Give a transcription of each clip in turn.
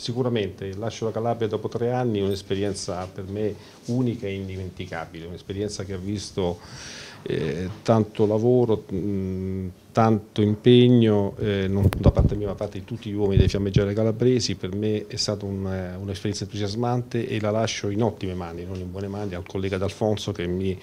Sicuramente Lascio la Calabria dopo tre anni un'esperienza per me unica e indimenticabile, un'esperienza che ha visto eh, tanto lavoro, mh, tanto impegno, eh, non da parte mia ma da parte di tutti gli uomini dei fiammeggiare calabresi, per me è stata eh, un'esperienza un entusiasmante e la lascio in ottime mani, non in buone mani, al collega D'Alfonso che mi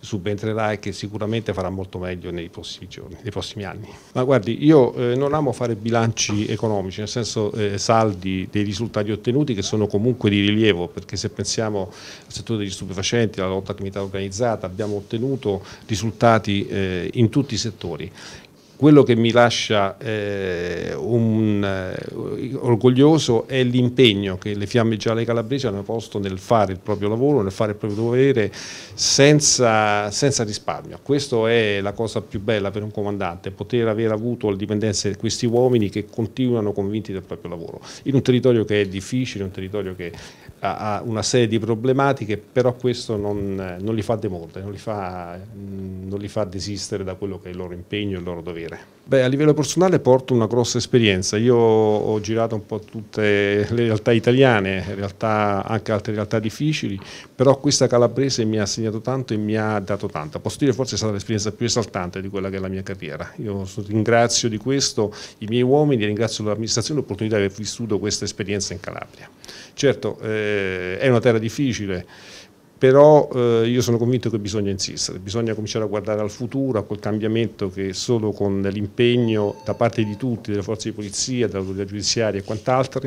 subentrerà e che sicuramente farà molto meglio nei prossimi giorni, nei prossimi anni. Ma guardi, io eh, non amo fare bilanci economici, nel senso eh, saldi dei risultati ottenuti che sono comunque di rilievo, perché se pensiamo al settore degli stupefacenti, alla lotta alla criminalità organizzata, abbiamo ottenuto risultati eh, in tutti i settori quello che mi lascia eh, un, eh, orgoglioso è l'impegno che le Fiamme Gialle Calabrese hanno posto nel fare il proprio lavoro, nel fare il proprio dovere senza, senza risparmio. Questa è la cosa più bella per un comandante, poter aver avuto la dipendenza di questi uomini che continuano convinti del proprio lavoro, in un territorio che è difficile, un territorio che ha, ha una serie di problematiche, però questo non, non li fa demordere, non li fa, non li fa desistere da quello che è il loro impegno e il loro dovere. Beh, a livello personale porto una grossa esperienza esperienza, io ho girato un po' tutte le realtà italiane, realtà, anche altre realtà difficili, però questa calabrese mi ha segnato tanto e mi ha dato tanto, posso dire forse è stata l'esperienza più esaltante di quella che è la mia carriera, io ringrazio di questo i miei uomini e ringrazio l'amministrazione per l'opportunità di aver vissuto questa esperienza in Calabria. Certo eh, è una terra difficile, però eh, io sono convinto che bisogna insistere, bisogna cominciare a guardare al futuro, a quel cambiamento che solo con l'impegno da parte di tutti, delle forze di polizia, dell'autorità giudiziaria e quant'altro,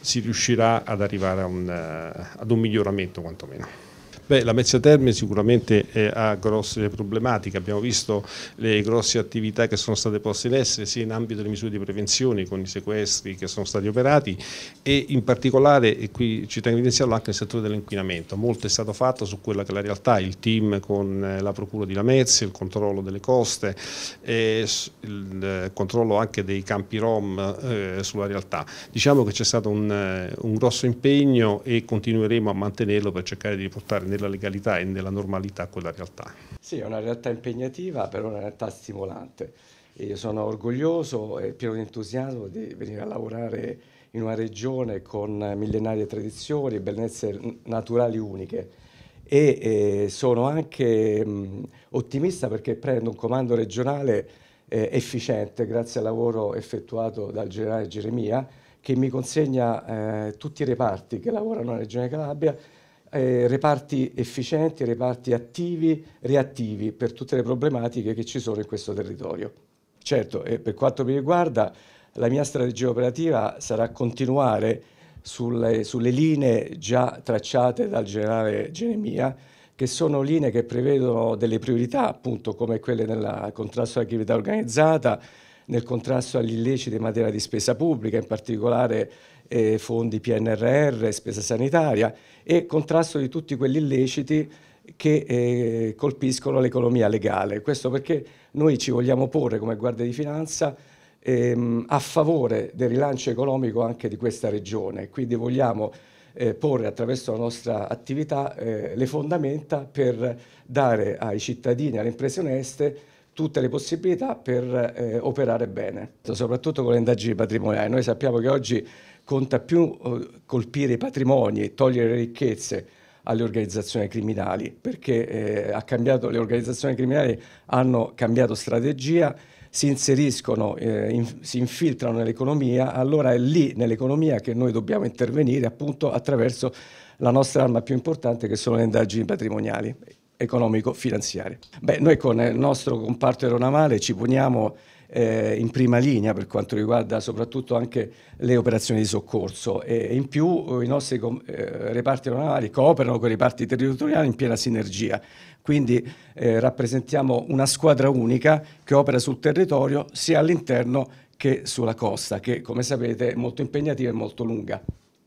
si riuscirà ad arrivare un, eh, ad un miglioramento quantomeno. Beh, la Mezzia Terme sicuramente eh, ha grosse problematiche, abbiamo visto le grosse attività che sono state poste in essere sia in ambito delle misure di prevenzione con i sequestri che sono stati operati e in particolare, e qui ci tengo a evidenziarlo, anche nel settore dell'inquinamento. Molto è stato fatto su quella che è la realtà, il team con eh, la Procura di Lamezia, il controllo delle coste, eh, il controllo anche dei campi Rom eh, sulla realtà. Diciamo che c'è stato un, eh, un grosso impegno e continueremo a mantenerlo per cercare di riportare nella legalità e nella normalità con la realtà. Sì, è una realtà impegnativa, però è una realtà stimolante. Io sono orgoglioso e pieno di entusiasmo di venire a lavorare in una regione con millenarie tradizioni, bellezze naturali uniche e eh, sono anche mh, mm, ottimista perché prendo un comando regionale eh, efficiente grazie al lavoro effettuato dal generale Geremia che mi consegna eh, tutti i reparti che lavorano nella regione Calabria eh, reparti efficienti, reparti attivi, reattivi per tutte le problematiche che ci sono in questo territorio. Certo, eh, per quanto mi riguarda, la mia strategia operativa sarà continuare sulle, sulle linee già tracciate dal generale Geremia, che sono linee che prevedono delle priorità, appunto come quelle nel contrasto alla criminalità organizzata, nel contrasto agli illeciti in materia di spesa pubblica, in particolare eh, fondi PNRR, spesa sanitaria e contrasto di tutti quegli illeciti che eh, colpiscono l'economia legale. Questo perché noi ci vogliamo porre come Guardia di Finanza ehm, a favore del rilancio economico anche di questa regione, quindi vogliamo eh, porre attraverso la nostra attività eh, le fondamenta per dare ai cittadini, e alle imprese oneste, tutte le possibilità per eh, operare bene, soprattutto con le indagini patrimoniali. Noi sappiamo che oggi conta più eh, colpire i patrimoni e togliere le ricchezze alle organizzazioni criminali, perché eh, cambiato, le organizzazioni criminali hanno cambiato strategia, si inseriscono, eh, in, si infiltrano nell'economia, allora è lì nell'economia che noi dobbiamo intervenire appunto attraverso la nostra arma più importante che sono le indagini patrimoniali economico-finanziarie. Beh, noi con il nostro comparto aeronavale ci poniamo eh, in prima linea per quanto riguarda soprattutto anche le operazioni di soccorso e, in più eh, i nostri eh, reparti aeronavali cooperano con i reparti territoriali in piena sinergia, quindi eh, rappresentiamo una squadra unica che opera sul territorio sia all'interno che sulla costa, che come sapete è molto impegnativa e molto lunga.